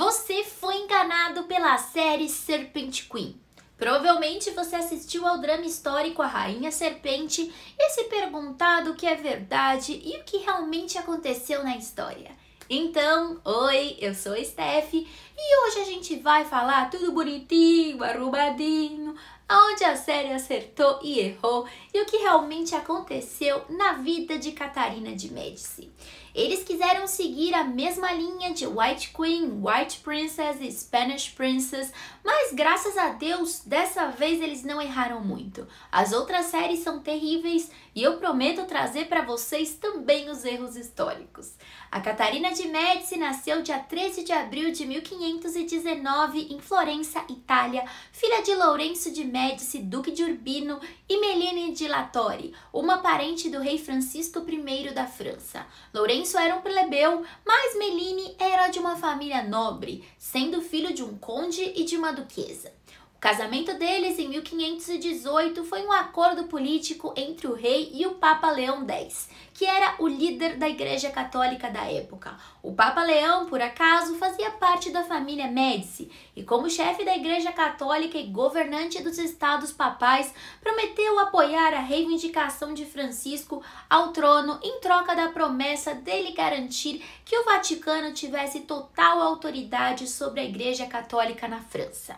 Você foi enganado pela série Serpent Queen. Provavelmente você assistiu ao drama histórico A Rainha Serpente e se perguntado o que é verdade e o que realmente aconteceu na história. Então, oi, eu sou Steph e hoje a gente vai falar tudo bonitinho, arrumadinho, aonde a série acertou e errou e o que realmente aconteceu na vida de Catarina de Médici. Eles quiseram seguir a mesma linha de White Queen, White Princess e Spanish Princess, mas graças a Deus, dessa vez eles não erraram muito. As outras séries são terríveis e eu prometo trazer para vocês também os erros históricos. A Catarina de Médici nasceu dia 13 de abril de 1519 em Florença, Itália, filha de Lourenço de Médici, duque de Urbino, e Melina de Latori, uma parente do rei Francisco I da França. Lourenço era um plebeu, mas Meline era de uma família nobre, sendo filho de um conde e de uma duquesa. O casamento deles em 1518 foi um acordo político entre o rei e o Papa Leão X, que era o líder da Igreja Católica da época. O Papa Leão, por acaso, fazia parte da família Médici e, como chefe da Igreja Católica e governante dos estados papais, prometeu apoiar a reivindicação de Francisco ao trono em troca da promessa dele garantir que o Vaticano tivesse total autoridade sobre a Igreja Católica na França.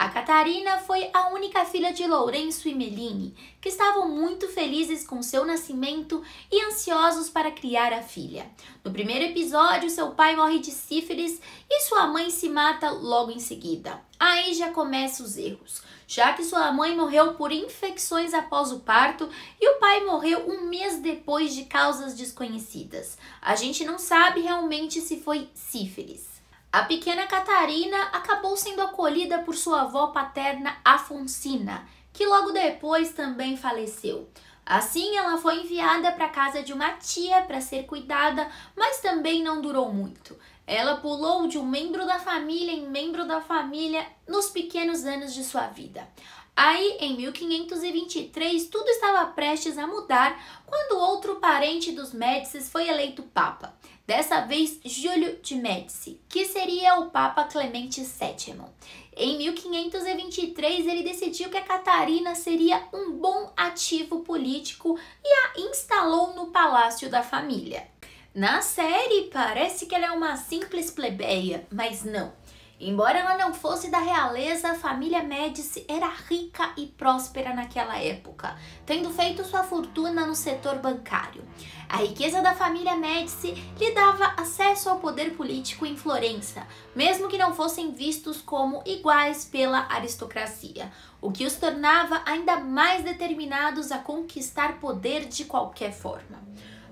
A Catarina foi a única filha de Lourenço e Meline, que estavam muito felizes com seu nascimento e ansiosos para criar a filha. No primeiro episódio, seu pai morre de sífilis e sua mãe se mata logo em seguida. Aí já começam os erros, já que sua mãe morreu por infecções após o parto e o pai morreu um mês depois de causas desconhecidas. A gente não sabe realmente se foi sífilis. A pequena Catarina acabou sendo acolhida por sua avó paterna Afonsina, que logo depois também faleceu. Assim, ela foi enviada para a casa de uma tia para ser cuidada, mas também não durou muito. Ela pulou de um membro da família em membro da família nos pequenos anos de sua vida. Aí, em 1523, tudo estava prestes a mudar quando outro parente dos Médicis foi eleito papa dessa vez Júlio de Médici, que seria o Papa Clemente VII. Em 1523, ele decidiu que a Catarina seria um bom ativo político e a instalou no palácio da família. Na série, parece que ela é uma simples plebeia, mas não. Embora ela não fosse da realeza, a família Médici era rica e próspera naquela época, tendo feito sua fortuna no setor bancário. A riqueza da família Médici lhe dava acesso ao poder político em Florença, mesmo que não fossem vistos como iguais pela aristocracia, o que os tornava ainda mais determinados a conquistar poder de qualquer forma.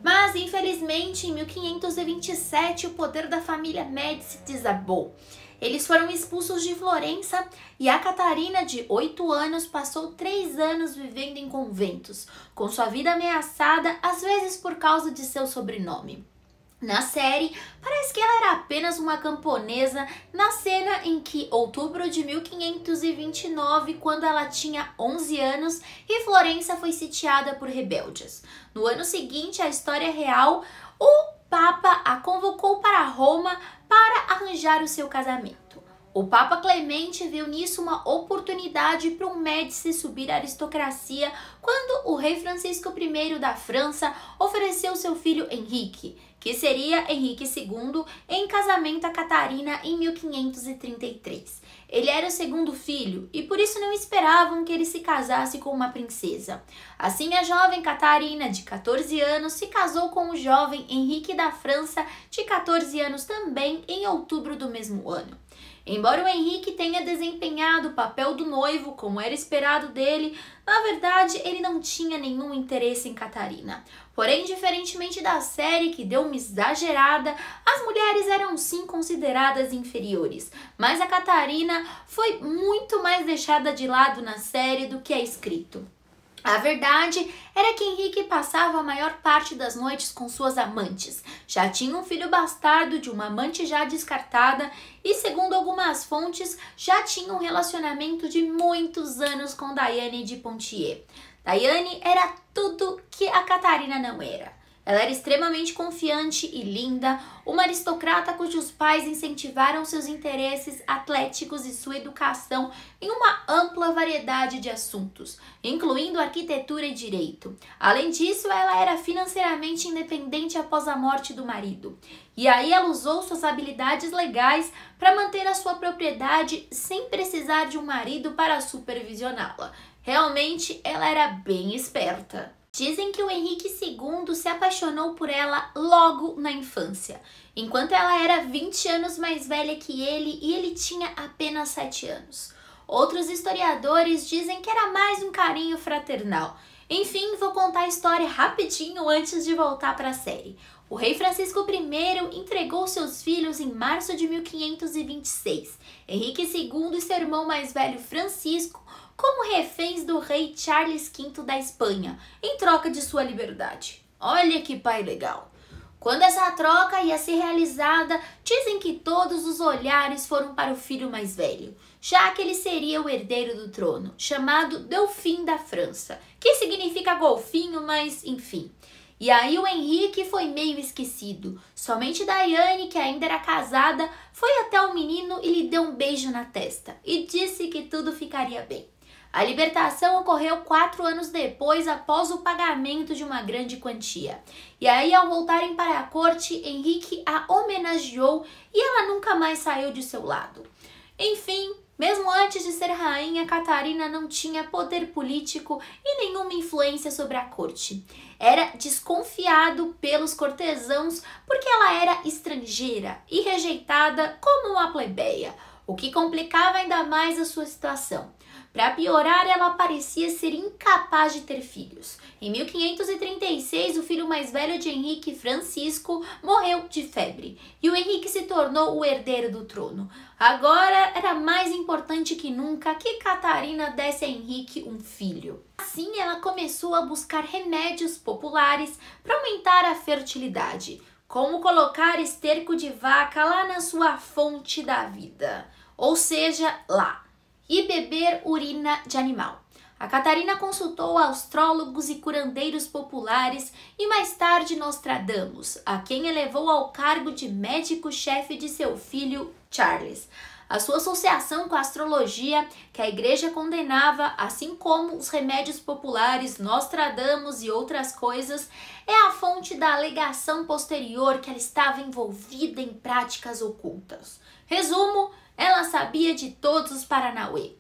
Mas, infelizmente, em 1527 o poder da família Médici desabou eles foram expulsos de Florença e a Catarina, de 8 anos, passou 3 anos vivendo em conventos, com sua vida ameaçada, às vezes por causa de seu sobrenome. Na série, parece que ela era apenas uma camponesa na cena em que outubro de 1529, quando ela tinha 11 anos, e Florença foi sitiada por rebeldes. No ano seguinte, a história real, o Papa a convocou para Roma para arranjar o seu casamento. O Papa Clemente viu nisso uma oportunidade para o Médici subir à aristocracia quando o rei Francisco I da França ofereceu seu filho Henrique, que seria Henrique II, em casamento a Catarina em 1533. Ele era o segundo filho e por isso não esperavam que ele se casasse com uma princesa. Assim, a jovem Catarina, de 14 anos, se casou com o jovem Henrique da França, de 14 anos também, em outubro do mesmo ano. Embora o Henrique tenha desempenhado o papel do noivo como era esperado dele, na verdade ele não tinha nenhum interesse em Catarina. Porém, diferentemente da série que deu uma exagerada, as mulheres eram sim consideradas inferiores. Mas a Catarina foi muito mais deixada de lado na série do que é escrito. A verdade era que Henrique passava a maior parte das noites com suas amantes. Já tinha um filho bastardo de uma amante já descartada e, segundo algumas fontes, já tinha um relacionamento de muitos anos com Daiane de Pontier. Daiane era tudo que a Catarina não era. Ela era extremamente confiante e linda, uma aristocrata cujos pais incentivaram seus interesses atléticos e sua educação em uma ampla variedade de assuntos, incluindo arquitetura e direito. Além disso, ela era financeiramente independente após a morte do marido. E aí ela usou suas habilidades legais para manter a sua propriedade sem precisar de um marido para supervisioná-la. Realmente, ela era bem esperta. Dizem que o Henrique II se apaixonou por ela logo na infância, enquanto ela era 20 anos mais velha que ele e ele tinha apenas 7 anos. Outros historiadores dizem que era mais um carinho fraternal. Enfim, vou contar a história rapidinho antes de voltar para a série. O rei Francisco I entregou seus filhos em março de 1526, Henrique II e seu irmão mais velho Francisco, como reféns do rei Charles V da Espanha, em troca de sua liberdade. Olha que pai legal! Quando essa troca ia ser realizada, dizem que todos os olhares foram para o filho mais velho, já que ele seria o herdeiro do trono, chamado Delfim da França, que significa golfinho, mas enfim. E aí o Henrique foi meio esquecido. Somente Daiane, que ainda era casada, foi até o menino e lhe deu um beijo na testa e disse que tudo ficaria bem. A libertação ocorreu quatro anos depois, após o pagamento de uma grande quantia. E aí, ao voltarem para a corte, Henrique a homenageou e ela nunca mais saiu de seu lado. Enfim, mesmo antes de ser rainha, Catarina não tinha poder político e nenhuma influência sobre a corte. Era desconfiado pelos cortesãos porque ela era estrangeira e rejeitada como uma plebeia, o que complicava ainda mais a sua situação. Para piorar, ela parecia ser incapaz de ter filhos. Em 1536, o filho mais velho de Henrique, Francisco, morreu de febre e o Henrique se tornou o herdeiro do trono. Agora era mais importante que nunca que Catarina desse a Henrique um filho. Assim, ela começou a buscar remédios populares para aumentar a fertilidade, como colocar esterco de vaca lá na sua fonte da vida, ou seja, lá e beber urina de animal. A Catarina consultou astrólogos e curandeiros populares e mais tarde Nostradamus, a quem elevou ao cargo de médico-chefe de seu filho Charles. A sua associação com a astrologia, que a igreja condenava, assim como os remédios populares, Nostradamus e outras coisas, é a fonte da alegação posterior que ela estava envolvida em práticas ocultas. Resumo: ela sabia de todos os Paranauê.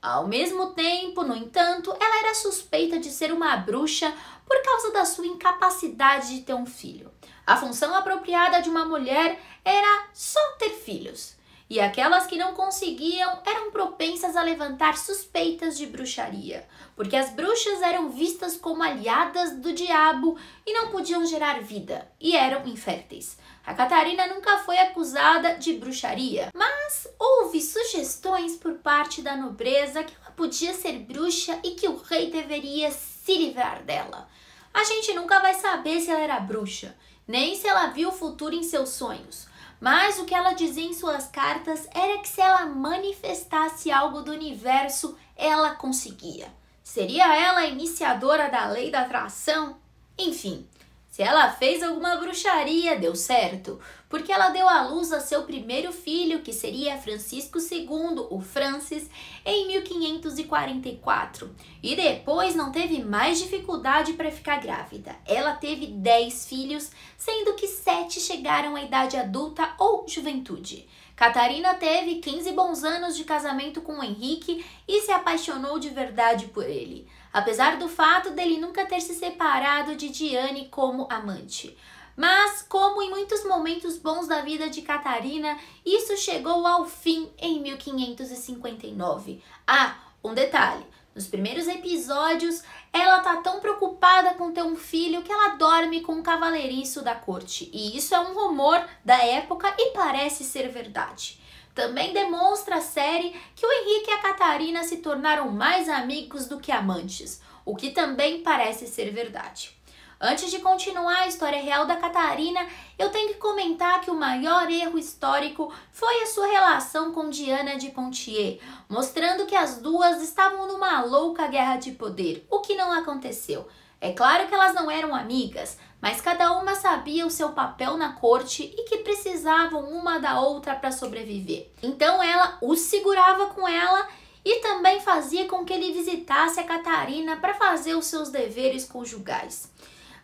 Ao mesmo tempo, no entanto, ela era suspeita de ser uma bruxa por causa da sua incapacidade de ter um filho. A função apropriada de uma mulher era só ter filhos e aquelas que não conseguiam eram propensas a levantar suspeitas de bruxaria, porque as bruxas eram vistas como aliadas do diabo e não podiam gerar vida, e eram inférteis. A Catarina nunca foi acusada de bruxaria, mas houve sugestões por parte da nobreza que ela podia ser bruxa e que o rei deveria se livrar dela. A gente nunca vai saber se ela era bruxa, nem se ela viu o futuro em seus sonhos. Mas o que ela dizia em suas cartas era que se ela manifestasse algo do universo, ela conseguia. Seria ela a iniciadora da lei da atração? Enfim, se ela fez alguma bruxaria, deu certo porque ela deu à luz a seu primeiro filho, que seria Francisco II, o Francis, em 1544. E depois não teve mais dificuldade para ficar grávida. Ela teve 10 filhos, sendo que 7 chegaram à idade adulta ou juventude. Catarina teve 15 bons anos de casamento com Henrique e se apaixonou de verdade por ele, apesar do fato dele nunca ter se separado de Diane como amante. Mas, como em muitos momentos bons da vida de Catarina, isso chegou ao fim em 1559. Ah, um detalhe: nos primeiros episódios, ela tá tão preocupada com ter um filho que ela dorme com um cavaleiriço da corte. E isso é um rumor da época e parece ser verdade. Também demonstra a série que o Henrique e a Catarina se tornaram mais amigos do que amantes, o que também parece ser verdade. Antes de continuar a história real da Catarina, eu tenho que comentar que o maior erro histórico foi a sua relação com Diana de Pontier, mostrando que as duas estavam numa louca guerra de poder, o que não aconteceu. É claro que elas não eram amigas, mas cada uma sabia o seu papel na corte e que precisavam uma da outra para sobreviver. Então ela o segurava com ela e também fazia com que ele visitasse a Catarina para fazer os seus deveres conjugais.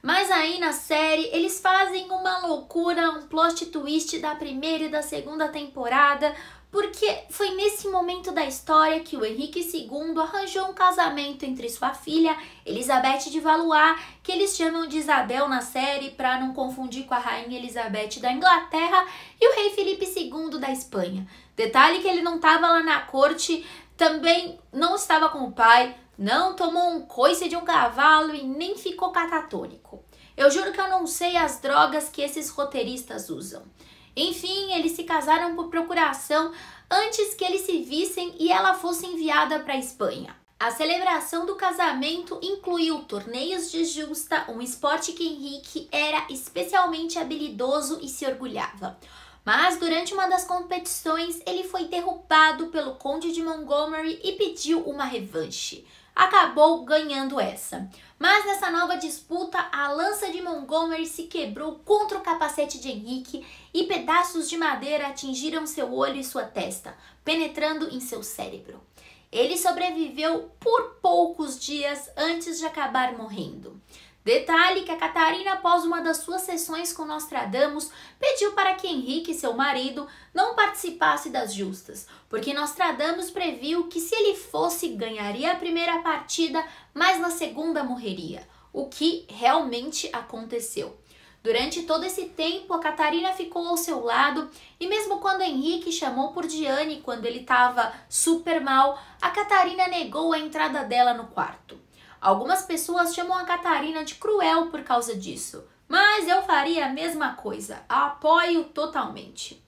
Mas aí na série eles fazem uma loucura, um plot twist da primeira e da segunda temporada, porque foi nesse momento da história que o Henrique II arranjou um casamento entre sua filha, Elizabeth de Valois, que eles chamam de Isabel na série para não confundir com a rainha Elizabeth da Inglaterra, e o rei Felipe II da Espanha. Detalhe que ele não estava lá na corte, também não estava com o pai, não tomou um coice de um cavalo e nem ficou catatônico. Eu juro que eu não sei as drogas que esses roteiristas usam. Enfim, eles se casaram por procuração antes que eles se vissem e ela fosse enviada para a Espanha. A celebração do casamento incluiu torneios de justa, um esporte que Henrique era especialmente habilidoso e se orgulhava. Mas durante uma das competições, ele foi derrubado pelo Conde de Montgomery e pediu uma revanche acabou ganhando essa. Mas nessa nova disputa, a lança de Montgomery se quebrou contra o capacete de Henrique e pedaços de madeira atingiram seu olho e sua testa, penetrando em seu cérebro. Ele sobreviveu por poucos dias antes de acabar morrendo. Detalhe que a Catarina, após uma das suas sessões com Nostradamus, pediu para que Henrique, seu marido, não participasse das justas, porque Nostradamus previu que se ele fosse, ganharia a primeira partida, mas na segunda morreria, o que realmente aconteceu. Durante todo esse tempo, a Catarina ficou ao seu lado e, mesmo quando Henrique chamou por Diane quando ele estava super mal, a Catarina negou a entrada dela no quarto. Algumas pessoas chamam a Catarina de cruel por causa disso, mas eu faria a mesma coisa, a apoio totalmente.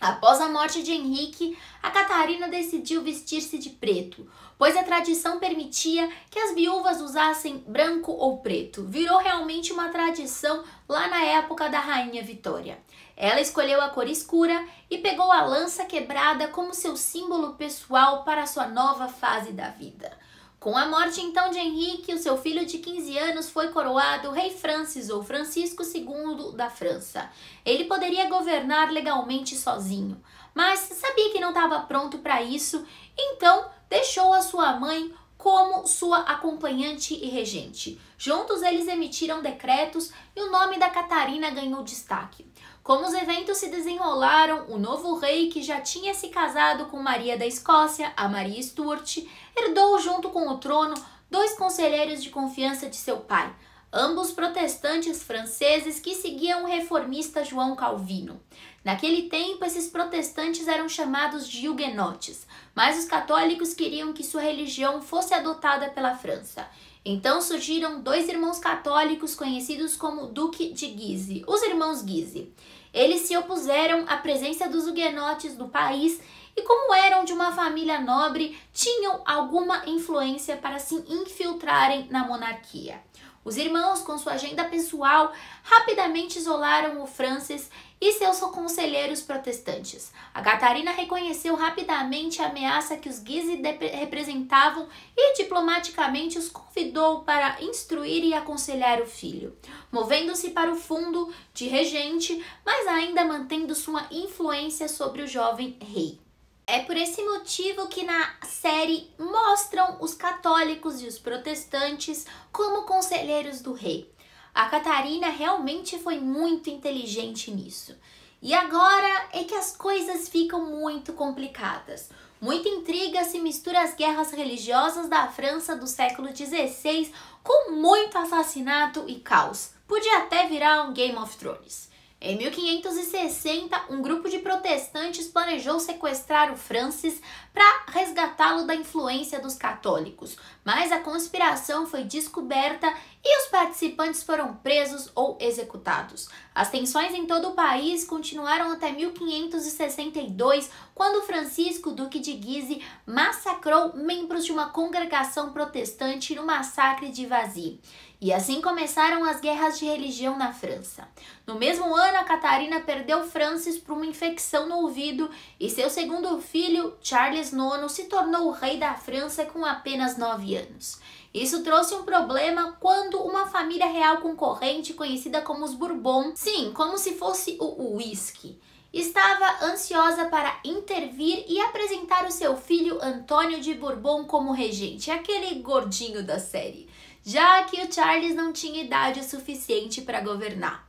Após a morte de Henrique, a Catarina decidiu vestir-se de preto, pois a tradição permitia que as viúvas usassem branco ou preto. Virou realmente uma tradição lá na época da Rainha Vitória. Ela escolheu a cor escura e pegou a lança quebrada como seu símbolo pessoal para sua nova fase da vida. Com a morte então de Henrique, o seu filho de 15 anos foi coroado rei Francis ou Francisco II da França. Ele poderia governar legalmente sozinho, mas sabia que não estava pronto para isso, então deixou a sua mãe como sua acompanhante e regente. Juntos eles emitiram decretos e o nome da Catarina ganhou destaque como os eventos se desenrolaram, o novo rei, que já tinha se casado com Maria da Escócia, a Maria Stuart, herdou junto com o trono dois conselheiros de confiança de seu pai, ambos protestantes franceses que seguiam o reformista João Calvino. Naquele tempo, esses protestantes eram chamados de huguenotes, mas os católicos queriam que sua religião fosse adotada pela França. Então surgiram dois irmãos católicos conhecidos como Duque de Guise, os irmãos Guise. Eles se opuseram à presença dos huguenotes no país e, como eram de uma família nobre, tinham alguma influência para se infiltrarem na monarquia. Os irmãos, com sua agenda pessoal, rapidamente isolaram o Francis e seus conselheiros protestantes. A Catarina reconheceu rapidamente a ameaça que os Guise representavam e diplomaticamente os convidou para instruir e aconselhar o filho, movendo-se para o fundo de regente, mas ainda mantendo sua influência sobre o jovem rei. É por esse motivo que na série mostram os católicos e os protestantes como conselheiros do rei. A Catarina realmente foi muito inteligente nisso. E agora é que as coisas ficam muito complicadas. Muita intriga se mistura às guerras religiosas da França do século XVI com muito assassinato e caos. Podia até virar um Game of Thrones. Em 1560, um grupo de protestantes planejou sequestrar o Francis para resgatá-lo da influência dos católicos, mas a conspiração foi descoberta e os participantes foram presos ou executados. As tensões em todo o país continuaram até 1562, quando Francisco, Duque de Guise, massacrou membros de uma congregação protestante no massacre de Vazi. E assim começaram as guerras de religião na França. No mesmo ano, a Catarina perdeu Francis por uma infecção no ouvido e seu segundo filho, Charles IX, se tornou o rei da França com apenas 9 anos. Isso trouxe um problema quando uma família real concorrente, conhecida como os Bourbon, sim, como se fosse o uísque, estava ansiosa para intervir e apresentar o seu filho Antônio de Bourbon como regente, aquele gordinho da série já que o Charles não tinha idade suficiente para governar.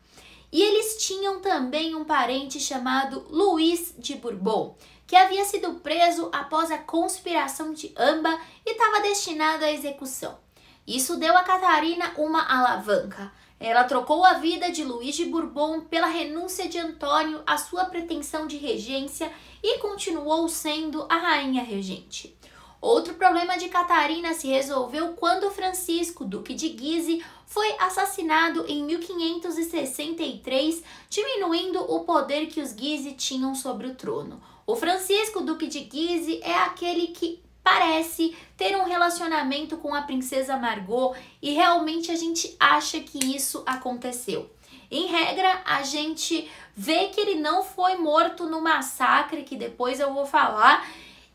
E eles tinham também um parente chamado Luís de Bourbon, que havia sido preso após a conspiração de Amba e estava destinado à execução. Isso deu a Catarina uma alavanca. Ela trocou a vida de Luís de Bourbon pela renúncia de Antônio à sua pretensão de regência e continuou sendo a rainha regente. Outro problema de Catarina se resolveu quando Francisco, duque de Guise, foi assassinado em 1563, diminuindo o poder que os Guise tinham sobre o trono. O Francisco, duque de Guise, é aquele que parece ter um relacionamento com a princesa Margot e realmente a gente acha que isso aconteceu. Em regra, a gente vê que ele não foi morto no massacre, que depois eu vou falar,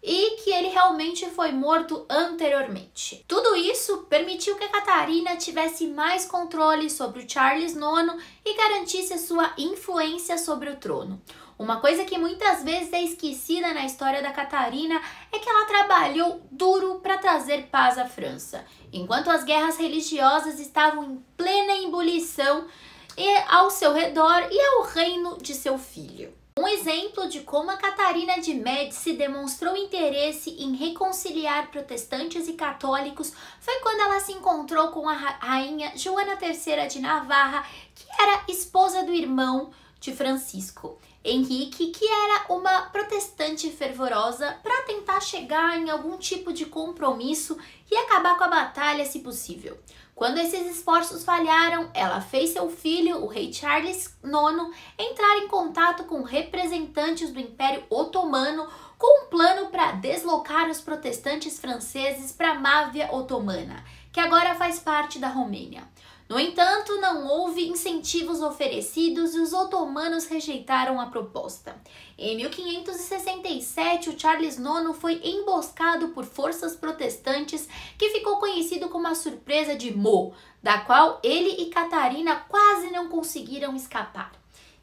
e que ele realmente foi morto anteriormente. Tudo isso permitiu que a Catarina tivesse mais controle sobre o Charles IX e garantisse a sua influência sobre o trono. Uma coisa que muitas vezes é esquecida na história da Catarina é que ela trabalhou duro para trazer paz à França. Enquanto as guerras religiosas estavam em plena ebulição e ao seu redor e ao reino de seu filho. Um exemplo de como a Catarina de Médici demonstrou interesse em reconciliar protestantes e católicos foi quando ela se encontrou com a rainha Joana III de Navarra, que era esposa do irmão de Francisco. Henrique, que era uma protestante fervorosa para tentar chegar em algum tipo de compromisso e acabar com a batalha se possível. Quando esses esforços falharam, ela fez seu filho, o rei Charles IX, entrar em contato com representantes do Império Otomano com um plano para deslocar os protestantes franceses para a Mávia Otomana, que agora faz parte da Romênia. No entanto, não houve incentivos oferecidos e os otomanos rejeitaram a proposta. Em 1567, o Charles IX foi emboscado por forças protestantes que ficou conhecido como a surpresa de Mo, da qual ele e Catarina quase não conseguiram escapar.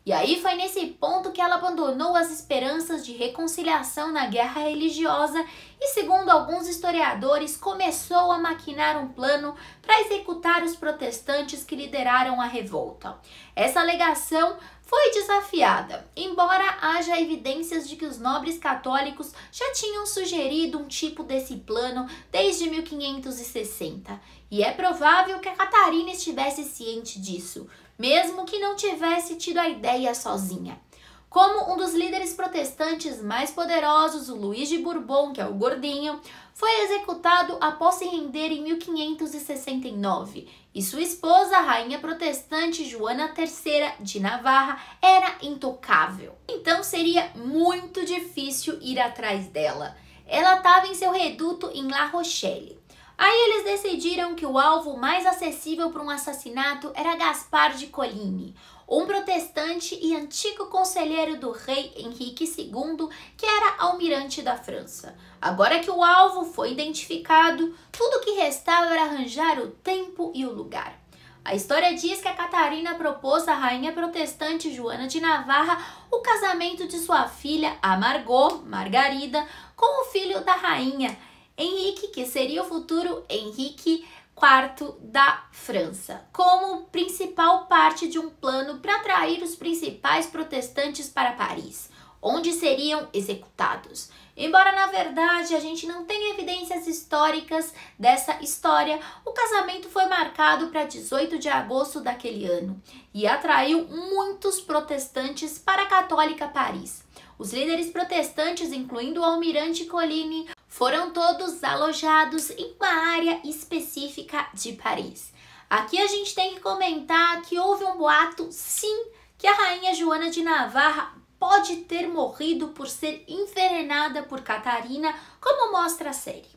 E aí foi nesse ponto que ela abandonou as esperanças de reconciliação na guerra religiosa e, segundo alguns historiadores, começou a maquinar um plano para executar os protestantes que lideraram a revolta. Essa alegação foi desafiada, embora haja evidências de que os nobres católicos já tinham sugerido um tipo desse plano desde 1560, e é provável que a Catarina estivesse ciente disso, mesmo que não tivesse tido a ideia sozinha. Como um dos líderes protestantes mais poderosos, o Luís de Bourbon, que é o Gordinho, foi executado após se render em 1569 e sua esposa, a rainha protestante Joana III de Navarra, era intocável. Então seria muito difícil ir atrás dela. Ela estava em seu reduto em La Rochelle. Aí eles decidiram que o alvo mais acessível para um assassinato era Gaspar de Coligny, um protestante e antigo conselheiro do rei Henrique II, que era almirante da França. Agora que o alvo foi identificado, tudo que restava era arranjar o tempo e o lugar. A história diz que a Catarina propôs à rainha protestante Joana de Navarra o casamento de sua filha, a Margot, Margarida, com o filho da rainha, Henrique, que seria o futuro Henrique IV da França, como principal parte de um plano para atrair os principais protestantes para Paris, onde seriam executados. Embora na verdade a gente não tenha evidências históricas dessa história, o casamento foi marcado para 18 de agosto daquele ano e atraiu muitos protestantes para a católica Paris. Os líderes protestantes, incluindo o almirante Coligny, foram todos alojados em uma área específica de Paris. Aqui a gente tem que comentar que houve um boato, sim, que a rainha Joana de Navarra pode ter morrido por ser envenenada por Catarina, como mostra a série.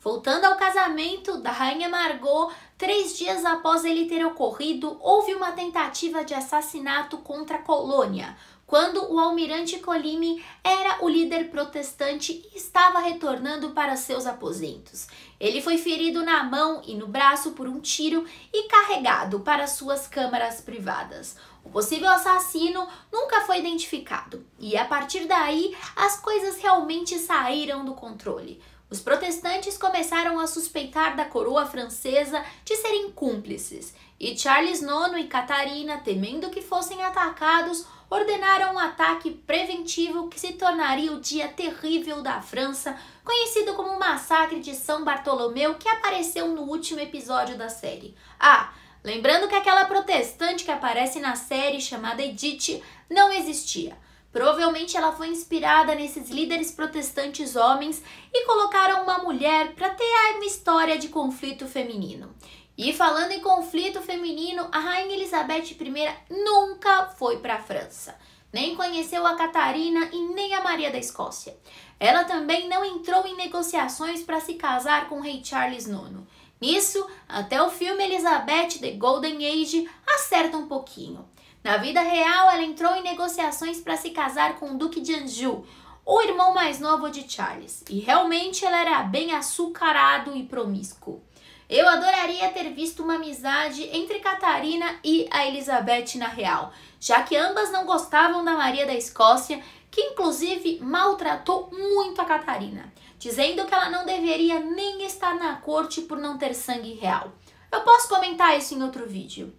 Voltando ao casamento da rainha Margot, Três dias após ele ter ocorrido, houve uma tentativa de assassinato contra a colônia, quando o almirante Colime era o líder protestante e estava retornando para seus aposentos. Ele foi ferido na mão e no braço por um tiro e carregado para suas câmaras privadas. O possível assassino nunca foi identificado, e a partir daí as coisas realmente saíram do controle. Os protestantes começaram a suspeitar da coroa francesa de serem cúmplices, e Charles IX e Catarina, temendo que fossem atacados, ordenaram um ataque preventivo que se tornaria o dia terrível da França, conhecido como o Massacre de São Bartolomeu, que apareceu no último episódio da série. Ah, lembrando que aquela protestante que aparece na série chamada Edith não existia. Provavelmente ela foi inspirada nesses líderes protestantes homens e colocaram uma mulher para ter uma história de conflito feminino. E falando em conflito feminino, a rainha Elizabeth I nunca foi para a França. Nem conheceu a Catarina e nem a Maria da Escócia. Ela também não entrou em negociações para se casar com o rei Charles IX. Nisso, até o filme Elizabeth The Golden Age acerta um pouquinho. Na vida real, ela entrou em negociações para se casar com o Duque de Anjou, o irmão mais novo de Charles, e realmente ela era bem açucarado e promíscuo. Eu adoraria ter visto uma amizade entre Catarina e a Elizabeth na real, já que ambas não gostavam da Maria da Escócia, que inclusive maltratou muito a Catarina, dizendo que ela não deveria nem estar na corte por não ter sangue real. Eu posso comentar isso em outro vídeo.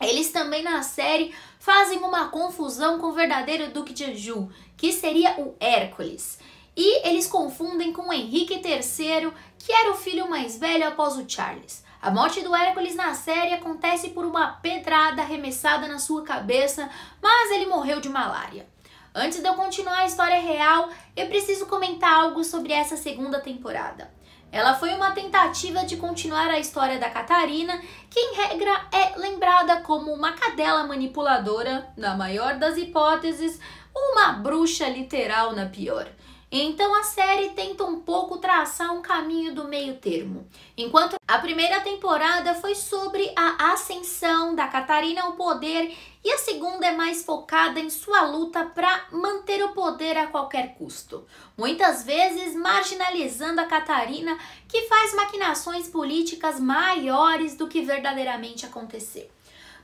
Eles também na série fazem uma confusão com o verdadeiro Duque de Anjou, que seria o Hércules. E eles confundem com Henrique III, que era o filho mais velho após o Charles. A morte do Hércules na série acontece por uma pedrada arremessada na sua cabeça, mas ele morreu de malária. Antes de eu continuar a história real, eu preciso comentar algo sobre essa segunda temporada. Ela foi uma tentativa de continuar a história da Catarina, que em regra é lembrada como uma cadela manipuladora, na maior das hipóteses, uma bruxa literal, na pior. Então a série tenta um pouco traçar um caminho do meio termo. Enquanto a primeira temporada foi sobre a ascensão da Catarina ao poder e a segunda é mais focada em sua luta para manter o poder a qualquer custo, muitas vezes marginalizando a Catarina, que faz maquinações políticas maiores do que verdadeiramente aconteceu.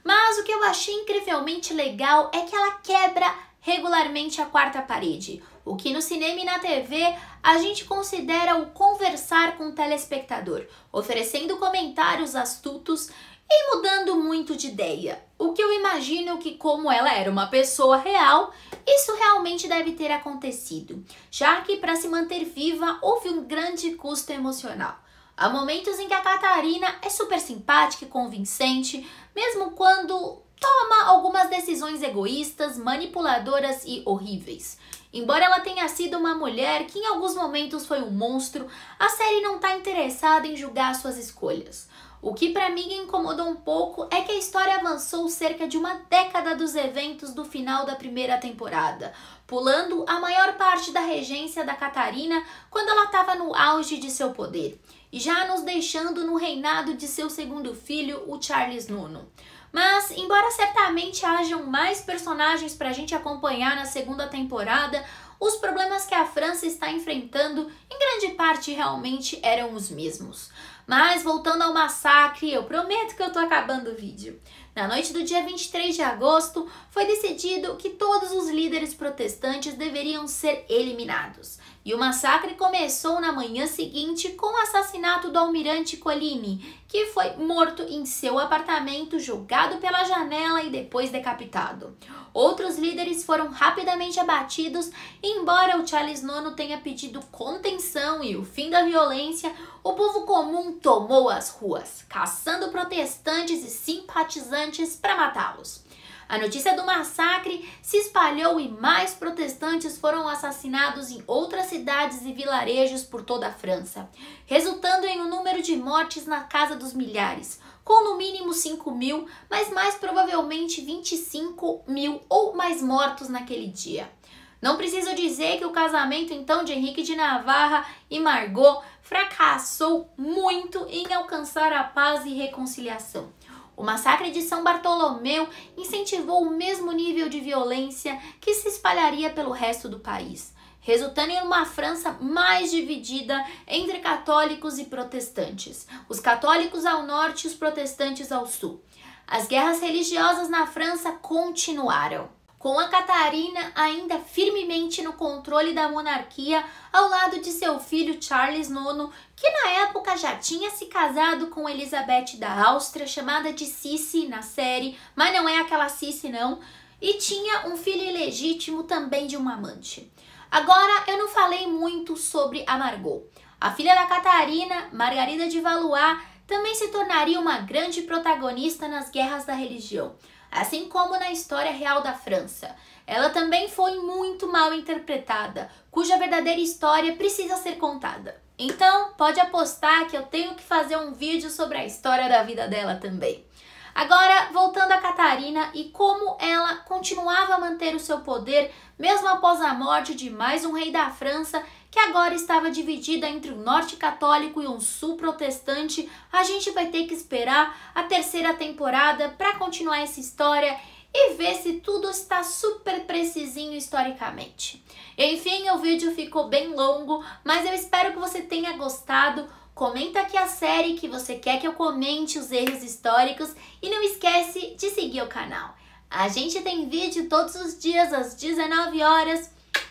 Mas o que eu achei incrivelmente legal é que ela quebra regularmente a quarta parede, o que no cinema e na TV a gente considera o conversar com o telespectador, oferecendo comentários astutos e mudando muito de ideia. O que eu imagino que, como ela era uma pessoa real, isso realmente deve ter acontecido, já que para se manter viva houve um grande custo emocional. Há momentos em que a Catarina é super simpática e convincente, mesmo quando toma algumas decisões egoístas, manipuladoras e horríveis. Embora ela tenha sido uma mulher que em alguns momentos foi um monstro, a série não está interessada em julgar suas escolhas. O que para mim incomodou um pouco é que a história avançou cerca de uma década dos eventos do final da primeira temporada, pulando a maior parte da regência da Catarina quando ela estava no auge de seu poder, e já nos deixando no reinado de seu segundo filho, o Charles Nuno. Mas, embora certamente hajam mais personagens para a gente acompanhar na segunda temporada, os problemas que a França está enfrentando, em grande parte, realmente eram os mesmos. Mas voltando ao massacre, eu prometo que eu tô acabando o vídeo. Na noite do dia 23 de agosto, foi decidido que todos os líderes protestantes deveriam ser eliminados. E o massacre começou na manhã seguinte com o assassinato do almirante Colini, que foi morto em seu apartamento, jogado pela janela e depois decapitado. Outros líderes foram rapidamente abatidos, embora o Charles IX tenha pedido contenção e o fim da violência, o povo comum tomou as ruas, caçando protestantes e simpatizantes para matá-los. A notícia do massacre se espalhou e mais protestantes foram assassinados em outras cidades e vilarejos por toda a França, resultando em um número de mortes na casa dos milhares, com no mínimo 5 mil, mas mais provavelmente 25 mil ou mais mortos naquele dia. Não preciso dizer que o casamento então de Henrique de Navarra e Margot fracassou muito em alcançar a paz e reconciliação. O massacre de São Bartolomeu incentivou o mesmo nível de violência que se espalharia pelo resto do país, resultando em uma França mais dividida entre católicos e protestantes, os católicos ao norte e os protestantes ao sul. As guerras religiosas na França continuaram com a Catarina ainda firmemente no controle da monarquia ao lado de seu filho Charles IX, que na época já tinha se casado com Elizabeth da Áustria, chamada de Cici na série, mas não é aquela Cici não, e tinha um filho ilegítimo também de uma amante. Agora, eu não falei muito sobre a Margot. A filha da Catarina, Margarida de Valois, também se tornaria uma grande protagonista nas guerras da religião assim como na história real da França. Ela também foi muito mal interpretada, cuja verdadeira história precisa ser contada. Então, pode apostar que eu tenho que fazer um vídeo sobre a história da vida dela também. Agora, voltando a Catarina e como ela continuava a manter o seu poder mesmo após a morte de mais um rei da França que agora estava dividida entre um norte católico e um sul protestante, a gente vai ter que esperar a terceira temporada para continuar essa história e ver se tudo está super precisinho historicamente. Enfim, o vídeo ficou bem longo, mas eu espero que você tenha gostado. Comenta aqui a série que você quer que eu comente os erros históricos e não esquece de seguir o canal. A gente tem vídeo todos os dias às 19 horas